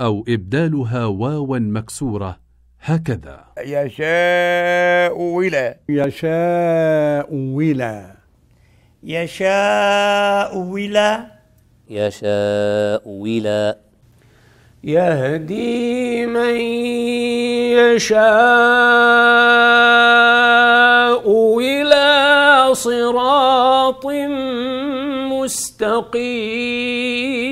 أو إبدالها واوا مكسورة هكذا يشاء ولا يشاء ولا يشاء ولا يشاء ولا يهدي من يشاء إلى صراط مستقيم